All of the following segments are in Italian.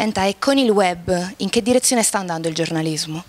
Senta, e con il web in che direzione sta andando il giornalismo?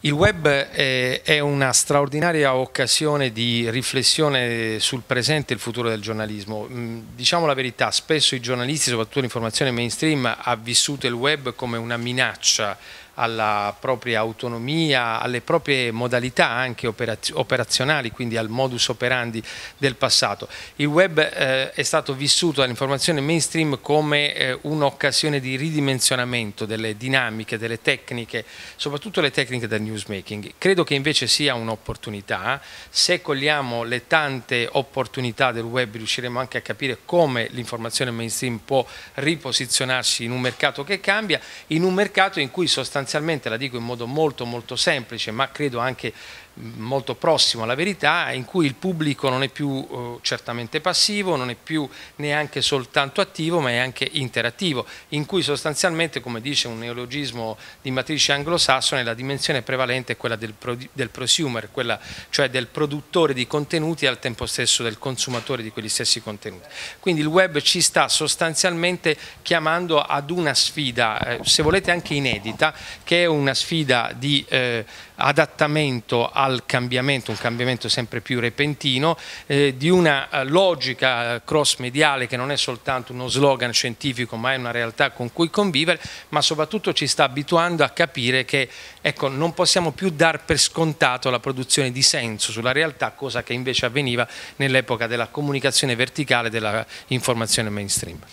Il web eh, è una straordinaria occasione di riflessione sul presente e il futuro del giornalismo. Mm, diciamo la verità, spesso i giornalisti, soprattutto l'informazione mainstream, ha vissuto il web come una minaccia alla propria autonomia, alle proprie modalità anche operazionali, quindi al modus operandi del passato. Il web eh, è stato vissuto dall'informazione mainstream come eh, un'occasione di ridimensionamento delle dinamiche, delle tecniche, soprattutto le tecniche del newsmaking. Credo che invece sia un'opportunità, se cogliamo le tante opportunità del web riusciremo anche a capire come l'informazione mainstream può riposizionarsi in un mercato che cambia, in un mercato in cui sostanzialmente sostanzialmente, la dico in modo molto molto semplice, ma credo anche molto prossimo alla verità, in cui il pubblico non è più eh, certamente passivo, non è più neanche soltanto attivo, ma è anche interattivo, in cui sostanzialmente, come dice un neologismo di matrice anglosassone, la dimensione prevalente è quella del, pro, del prosumer, quella cioè del produttore di contenuti e al tempo stesso del consumatore di quegli stessi contenuti. Quindi il web ci sta sostanzialmente chiamando ad una sfida, eh, se volete anche inedita, che è una sfida di eh, adattamento a al cambiamento, un cambiamento sempre più repentino, eh, di una eh, logica eh, cross mediale che non è soltanto uno slogan scientifico ma è una realtà con cui convivere, ma soprattutto ci sta abituando a capire che ecco, non possiamo più dar per scontato la produzione di senso sulla realtà, cosa che invece avveniva nell'epoca della comunicazione verticale della informazione mainstream.